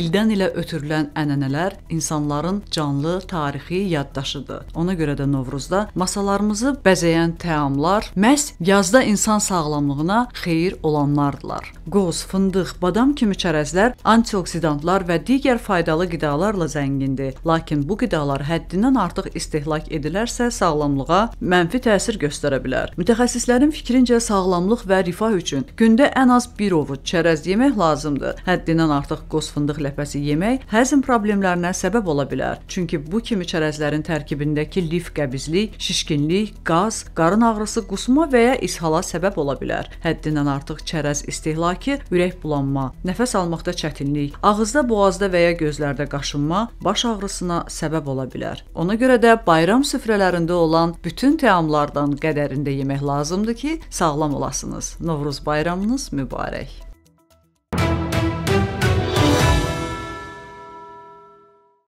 ildən-ilə ötürülən ənənələr insanların canlı tarixi yaddaşıdır. Ona görə də Novruzda masalarımızı bəzəyən təamlar məhz yazda insan sağlamlığına xeyir olanlardılar qoz, fındıq, badam kimi çərəzlər antioksidantlar və digər faydalı qidalarla zəngindir. Lakin bu qidalar həddindən artıq istehlak edilərsə sağlamlığa mənfi təsir göstərə bilər. Mütəxəssislərin fikrincə sağlamlıq və rifah üçün gündə ən az 1 ovuc çərəz yemək lazımdır. Həddindən artıq qoz, fındıq ləpəsi yemək həzm problemlərinə səbəb ola bilər. Çünki bu kimi çərəzlərin tərkibindəki lif qəbizlik, şişkinlik, qaz, qarın ağrısı, qusma və ya ishalla səbəb ola bilər. Həddindən artıq çərəz istehlak Əvvəlki ürək bulanma, nəfəs almaqda çətinlik, ağızda, boğazda və ya gözlərdə qaşınma baş ağrısına səbəb ola bilər. Ona görə də bayram süfrələrində olan bütün təamlardan qədərində yemək lazımdır ki, sağlam olasınız. Novruz bayramınız mübarək.